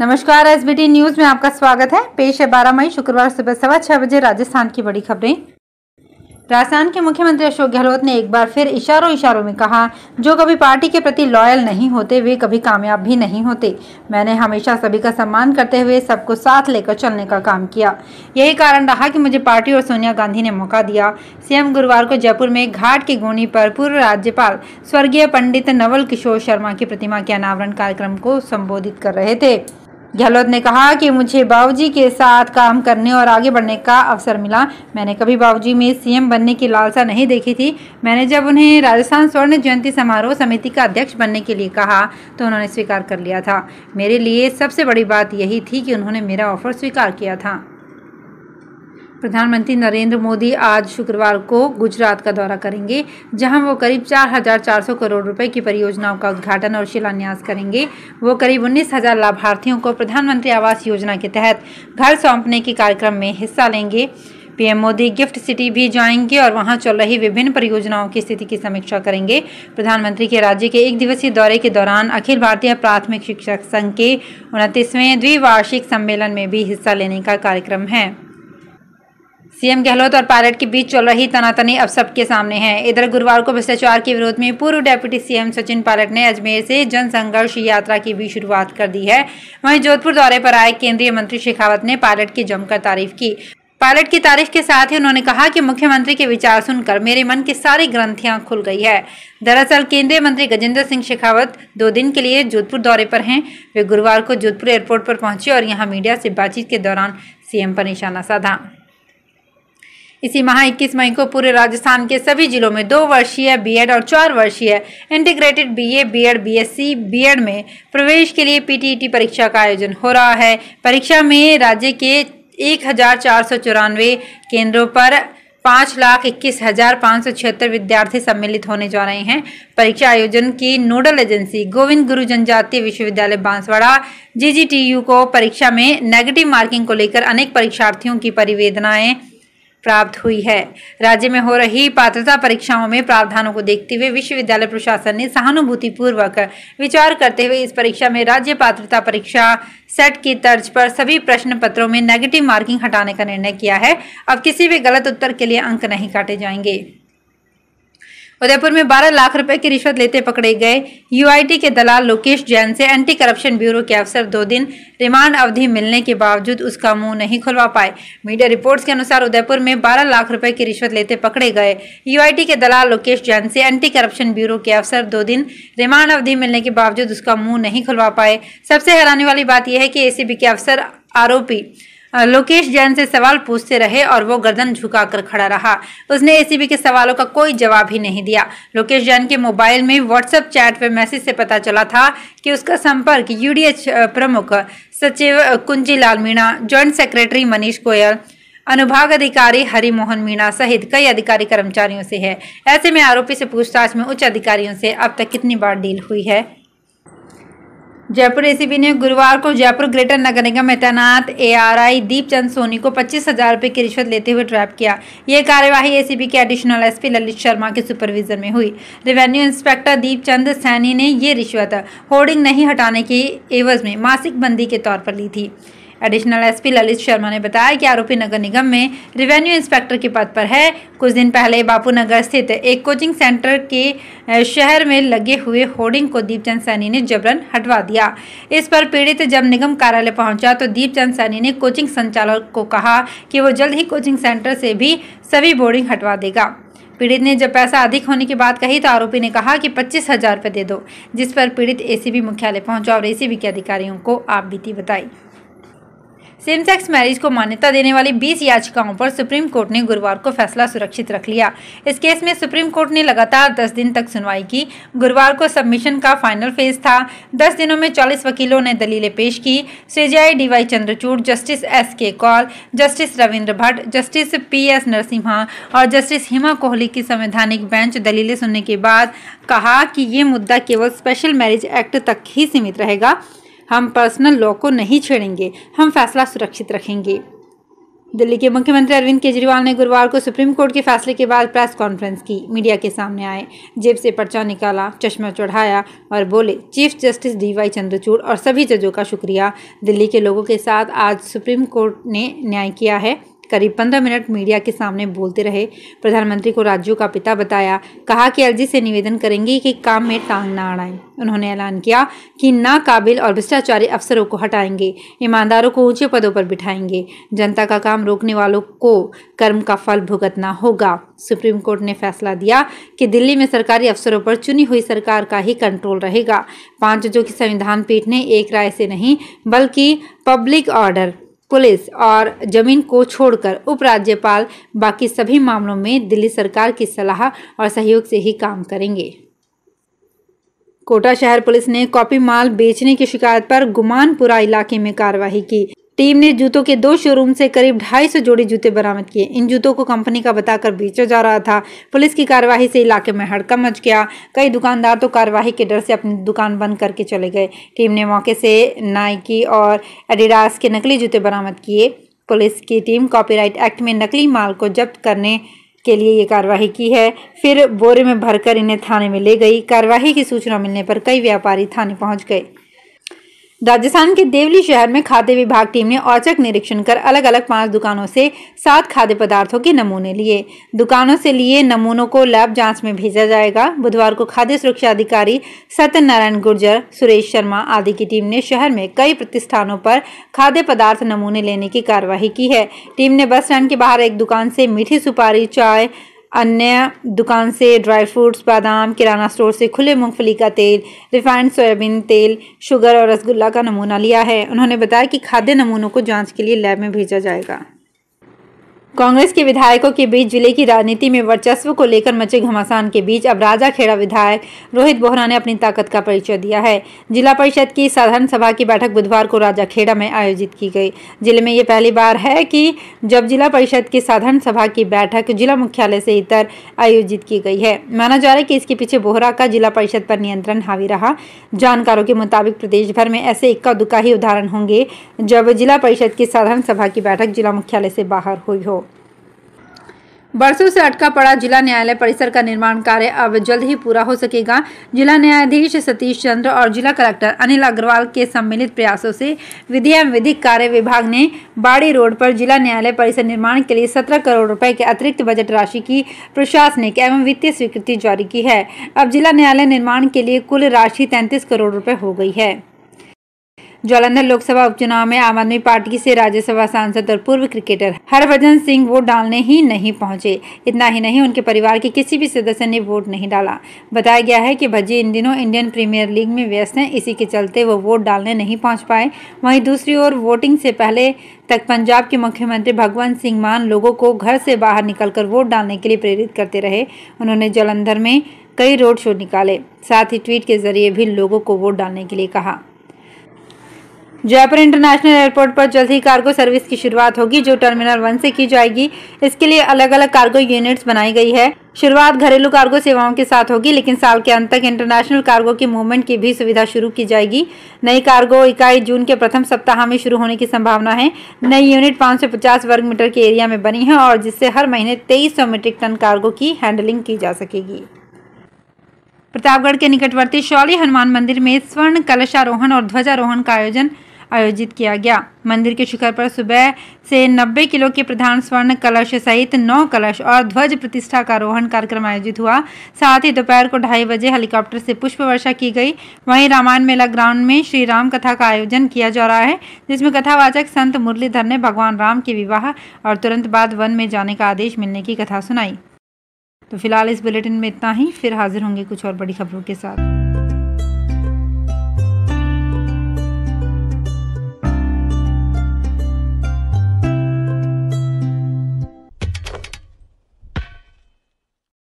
नमस्कार SBT news में आपका स्वागत है पेश है बारह मई शुक्रवार सुबह सवा छह बजे राजस्थान की बड़ी खबरें राजस्थान के मुख्यमंत्री अशोक गहलोत ने एक बार फिर इशारों इशारों में कहा जो कभी पार्टी के प्रति लॉयल नहीं होते वे कभी कामयाब भी नहीं होते मैंने हमेशा सभी का सम्मान करते हुए सबको साथ लेकर चलने का काम किया यही कारण रहा कि मुझे पार्टी और सोनिया गांधी ने मौका दिया सीएम गुरुवार को जयपुर में घाट की गोनी पर पूर्व राज्यपाल स्वर्गीय पंडित नवल किशोर शर्मा की प्रतिमा के अनावरण कार्यक्रम को संबोधित कर रहे थे गहलोत ने कहा कि मुझे बाबूजी के साथ काम करने और आगे बढ़ने का अवसर मिला मैंने कभी बाबूजी में सीएम बनने की लालसा नहीं देखी थी मैंने जब उन्हें राजस्थान स्वर्ण जयंती समारोह समिति का अध्यक्ष बनने के लिए कहा तो उन्होंने स्वीकार कर लिया था मेरे लिए सबसे बड़ी बात यही थी कि उन्होंने मेरा ऑफर स्वीकार किया था प्रधानमंत्री नरेंद्र मोदी आज शुक्रवार को गुजरात का दौरा करेंगे जहां वो करीब 4,400 करोड़ रुपए की परियोजनाओं का उद्घाटन और शिलान्यास करेंगे वो करीब 19,000 लाभार्थियों को प्रधानमंत्री आवास योजना के तहत घर सौंपने के कार्यक्रम में हिस्सा लेंगे पीएम मोदी गिफ्ट सिटी भी जाएंगे और वहां चल रही विभिन्न परियोजनाओं की स्थिति की समीक्षा करेंगे प्रधानमंत्री के राज्य के एक दिवसीय दौरे के दौरान अखिल भारतीय प्राथमिक शिक्षक संघ के उनतीसवें द्विवार्षिक सम्मेलन में भी हिस्सा लेने का कार्यक्रम है सीएम गहलोत और पायलट के बीच चल रही तनातनी अब सबके सामने है इधर गुरुवार को भ्रष्टाचार के विरोध में पूर्व डेप्यूटी सीएम सचिन पायलट ने अजमेर से जन संघर्ष यात्रा की भी शुरुआत कर दी है वहीं जोधपुर दौरे पर आए केंद्रीय मंत्री शेखावत ने पायलट की जमकर तारीफ की पायलट की तारीफ के साथ ही उन्होंने कहा कि मुख्यमंत्री के विचार सुनकर मेरे मन की सारी ग्रंथियां खुल गई है दरअसल केंद्रीय मंत्री गजेंद्र सिंह शेखावत दो दिन के लिए जोधपुर दौरे पर हैं वे गुरुवार को जोधपुर एयरपोर्ट पर पहुंचे और यहां मीडिया से बातचीत के दौरान सीएम पर निशाना साधा इसी माह इक्कीस मई को पूरे राजस्थान के सभी जिलों में दो वर्षीय बीएड और चार वर्षीय integrated BA BEd BSc BEd में प्रवेश के लिए पीटीईटी e परीक्षा का आयोजन हो रहा है परीक्षा में राज्य के एक हजार चार सौ चौरानवे केंद्रों पर पाँच लाख इक्कीस हजार पाँच सौ छिहत्तर विद्यार्थी सम्मिलित होने जा रहे हैं परीक्षा आयोजन की नोडल एजेंसी गोविंद गुरु जनजातीय विश्वविद्यालय बांसवाड़ा जीजीटीयू को परीक्षा में नेगेटिव मार्किंग को लेकर अनेक परीक्षार्थियों की परिवेदनाएं प्राप्त हुई है राज्य में हो रही पात्रता परीक्षाओं में प्रावधानों को देखते हुए विश्वविद्यालय प्रशासन ने सहानुभूतिपूर्वक विचार करते हुए इस परीक्षा में राज्य पात्रता परीक्षा सेट की तर्ज पर सभी प्रश्न पत्रों में नेगेटिव मार्किंग हटाने का निर्णय किया है अब किसी भी गलत उत्तर के लिए अंक नहीं काटे जाएंगे उदयपुर में 12 लाख रुपए की रिश्वत लेते पकड़े गए यूआईटी के दलाल लोकेश जैन से एंटी करप्शन ब्यूरो के अफसर दो दिन रिमांड अवधि मिलने के बावजूद उसका मुंह नहीं खुलवा पाए मीडिया रिपोर्ट्स के अनुसार उदयपुर में 12 लाख रुपए की रिश्वत लेते पकड़े गए यूआईटी के दलाल लोकेश जैन से एंटी करप्शन ब्यूरो के अफसर दो दिन रिमांड अवधि मिलने के बावजूद उसका मुंह नहीं खुलवा पाए सबसे हैरानी वाली बात यह है कि एसीबी के अफसर आरोपी लोकेश जैन से सवाल पूछते रहे और वो गर्दन झुकाकर खड़ा रहा उसने एसीबी के सवालों का कोई जवाब ही नहीं दिया लोकेश जैन के मोबाइल में व्हाट्सएप चैट पर मैसेज से पता चला था कि उसका संपर्क यूडीएच प्रमुख सचिव कुंजी लाल मीणा ज्वाइंट सेक्रेटरी मनीष गोयल अनुभाग अधिकारी हरिमोहन मीणा सहित कई अधिकारी कर्मचारियों से है ऐसे में आरोपी से पूछताछ में उच्च अधिकारियों से अब तक कितनी बार डील हुई है जयपुर एसीबी ने गुरुवार को जयपुर ग्रेटर नगर निगम में तैनात एआरआई दीप चंद सोनी को पच्चीस हजार रुपये की रिश्वत लेते हुए ट्रैप किया यह कार्यवाही एसीबी के एडिशनल एसपी ललित शर्मा के सुपरविजन में हुई रेवेन्यू इंस्पेक्टर दीप चंद सैनी ने ये रिश्वत होर्डिंग नहीं हटाने के एवज में मासिक बंदी के तौर पर ली थी एडिशनल एसपी ललित शर्मा ने बताया कि आरोपी नगर निगम में रेवेन्यू इंस्पेक्टर के पद पर है कुछ दिन पहले बापू नगर स्थित एक कोचिंग सेंटर के शहर में लगे हुए होर्डिंग को दीपचंद सैनी ने जबरन हटवा दिया इस पर पीड़ित जब निगम कार्यालय पहुंचा तो दीपचंद सैनी ने कोचिंग संचालक को कहा कि वो जल्द ही कोचिंग सेंटर से भी सभी बोर्डिंग हटवा देगा पीड़ित ने जब पैसा अधिक होने की बात कही तो आरोपी ने कहा कि पच्चीस हजार रुपये दे दो जिस पर पीड़ित एसीबी मुख्यालय पहुंचा और एसीबी के अधिकारियों को आप बीती बताई सेम सेक्स मैरिज को मान्यता देने वाली 20 याचिकाओं पर सुप्रीम कोर्ट ने गुरुवार को फैसला सुरक्षित रख लिया इस केस में सुप्रीम कोर्ट ने लगातार 10 दिन तक सुनवाई की गुरुवार को सबमिशन का फाइनल फेज था 10 दिनों में 40 वकीलों ने दलीलें पेश की CJI DY Chandrachud justice S K Kaul justice Ravindra Bhatt justice P S Narasimha और जस्टिस हिमा कोहली की संवैधानिक बेंच दलीलें सुनने के बाद कहा कि ये मुद्दा केवल स्पेशल मैरिज एक्ट तक ही सीमित रहेगा हम पर्सनल लॉ को नहीं छेड़ेंगे हम फैसला सुरक्षित रखेंगे दिल्ली के मुख्यमंत्री अरविंद केजरीवाल ने गुरुवार को सुप्रीम कोर्ट के फैसले के बाद प्रेस कॉन्फ्रेंस की मीडिया के सामने आए जेब से पर्चा निकाला चश्मा चढ़ाया और बोले चीफ जस्टिस डीवाई चंद्रचूड़ और सभी जजों का शुक्रिया दिल्ली के लोगों के साथ आज सुप्रीम कोर्ट ने न्याय किया है करीब पंद्रह मिनट मीडिया के सामने बोलते रहे प्रधानमंत्री को राज्यों का पिता बताया कहा कि अर्जी से निवेदन करेंगे कि काम में टांग ना अड़ाएं उन्होंने ऐलान किया कि नाकाबिल और भ्रष्टाचारी अफसरों को हटाएंगे ईमानदारों को ऊंचे पदों पर बिठाएंगे जनता का काम रोकने वालों को कर्म का फल भुगतना होगा सुप्रीम कोर्ट ने फैसला दिया कि दिल्ली में सरकारी अफसरों पर चुनी हुई सरकार का ही कंट्रोल रहेगा पांच जो की संविधान पीठ ने एक राय से नहीं बल्कि पब्लिक ऑर्डर पुलिस और जमीन को छोड़कर उपराज्यपाल बाकी सभी मामलों में दिल्ली सरकार की सलाह और सहयोग से ही काम करेंगे कोटा शहर पुलिस ने कॉपी माल बेचने की शिकायत पर गुमानपुरा इलाके में कार्रवाई की टीम ने जूतों के दो शोरूम से करीब 250 जोड़ी जूते बरामद किए इन जूतों को कंपनी का बताकर बेचा जा रहा था पुलिस की कार्यवाही से इलाके में हड़कम मच गया कई दुकानदार तो कार्यवाही के डर से अपनी दुकान बंद करके चले गए टीम ने मौके से नाइकी और एडिडास के नकली जूते बरामद किए पुलिस की टीम कॉपीराइट एक्ट में नकली माल को जब्त करने के लिए ये कार्यवाही की है फिर बोरे में भरकर इन्हें थाने में ले गई कार्यवाही की सूचना मिलने पर कई व्यापारी थाने पहुंच गए राजस्थान के देवली शहर में खाद्य विभाग टीम ने औचक निरीक्षण कर अलग अलग पांच दुकानों से सात खाद्य पदार्थों के नमूने लिए दुकानों से लिए नमूनों को लैब जांच में भेजा जाएगा बुधवार को खाद्य सुरक्षा अधिकारी सत्यनारायण गुर्जर सुरेश शर्मा आदि की टीम ने शहर में कई प्रतिष्ठानों पर खाद्य पदार्थ नमूने लेने की कार्यवाही की है टीम ने बस स्टैंड के बाहर एक दुकान से मीठी सुपारी चाय अन्य दुकान से ड्राई फ्रूट्स बादाम किराना स्टोर से खुले मूंगफली का तेल रिफाइंड सोयाबीन तेल शुगर और रसगुल्ला का नमूना लिया है उन्होंने बताया कि खाद्य नमूनों को जांच के लिए लैब में भेजा जाएगा कांग्रेस के विधायकों के बीच जिले की राजनीति में वर्चस्व को लेकर मचे घमासान के बीच अब राजा खेड़ा विधायक रोहित बोहरा ने अपनी ताकत का परिचय दिया है जिला परिषद की साधारण सभा की बैठक बुधवार को राजा खेड़ा में आयोजित की गई जिले में ये पहली बार है कि जब जिला परिषद की साधारण सभा की बैठक जिला मुख्यालय से इतर आयोजित की गई है माना जा रहा है कि इसके पीछे बोहरा का जिला परिषद पर नियंत्रण हावी रहा जानकारों के मुताबिक प्रदेश भर में ऐसे इक्का दुक्का ही उदाहरण होंगे जब जिला परिषद की साधारण सभा की बैठक जिला मुख्यालय से बाहर हुई हो बरसों से अटका पड़ा जिला न्यायालय परिसर का निर्माण कार्य अब जल्द ही पूरा हो सकेगा जिला न्यायाधीश सतीश चंद्र और जिला कलेक्टर अनिल अग्रवाल के सम्मिलित प्रयासों से विधि एवं विधिक कार्य विभाग ने बाड़ी रोड पर जिला न्यायालय परिसर निर्माण के लिए सत्रह करोड़ रुपए के अतिरिक्त बजट राशि की प्रशासनिक एवं वित्तीय स्वीकृति जारी की है अब जिला न्यायालय निर्माण के लिए कुल राशि तैंतीस करोड़ रुपये हो गई है जालंधर लोकसभा उपचुनाव में आम आदमी पार्टी से राज्यसभा सांसद और पूर्व क्रिकेटर हरभजन सिंह वोट डालने ही नहीं पहुंचे इतना ही नहीं उनके परिवार के किसी भी सदस्य ने वोट नहीं डाला बताया गया है कि भज्जी इन दिनों इंडियन प्रीमियर लीग में व्यस्त हैं इसी के चलते वो वोट डालने नहीं पहुँच पाए वहीं दूसरी ओर वोटिंग से पहले तक पंजाब के मुख्यमंत्री भगवंत सिंह मान लोगों को घर से बाहर निकलकर वोट डालने के लिए प्रेरित करते रहे उन्होंने जालंधर में कई रोड शो निकाले साथ ही ट्वीट के जरिए भी लोगों को वोट डालने के लिए कहा जयपुर इंटरनेशनल एयरपोर्ट पर जल्द ही कार्गो सर्विस की शुरुआत होगी जो टर्मिनल वन से की जाएगी इसके लिए अलग अलग कार्गो यूनिट्स बनाई गई है शुरुआत घरेलू कार्गो सेवाओं के साथ होगी लेकिन साल के अंत तक इंटरनेशनल कार्गो की मूवमेंट की भी सुविधा शुरू की जाएगी नई कार्गो इकाई जून के प्रथम सप्ताह में शुरू होने की संभावना है नई यूनिट 550 वर्ग मीटर के एरिया में बनी है और जिससे हर महीने 2300 मीट्रिक टन कार्गो की हैंडलिंग की जा सकेगी प्रतापगढ़ के निकटवर्ती शौली हनुमान मंदिर में स्वर्ण कलशारोहण और ध्वजारोहण का आयोजन आयोजित किया गया मंदिर के शिखर पर सुबह से 90 किलो के प्रधान स्वर्ण कलश सहित 9 कलश और ध्वज प्रतिष्ठा का रोहन कार्यक्रम आयोजित हुआ साथ ही दोपहर को ढाई बजे हेलीकॉप्टर से पुष्प वर्षा की गई वहीं रामायण मेला ग्राउंड में श्री राम कथा का आयोजन किया जा रहा है जिसमें कथावाचक संत मुरलीधर ने भगवान राम के विवाह और तुरंत बाद वन में जाने का आदेश मिलने की कथा सुनाई तो फिलहाल इस बुलेटिन में इतना ही फिर हाजिर होंगे कुछ और बड़ी खबरों के साथ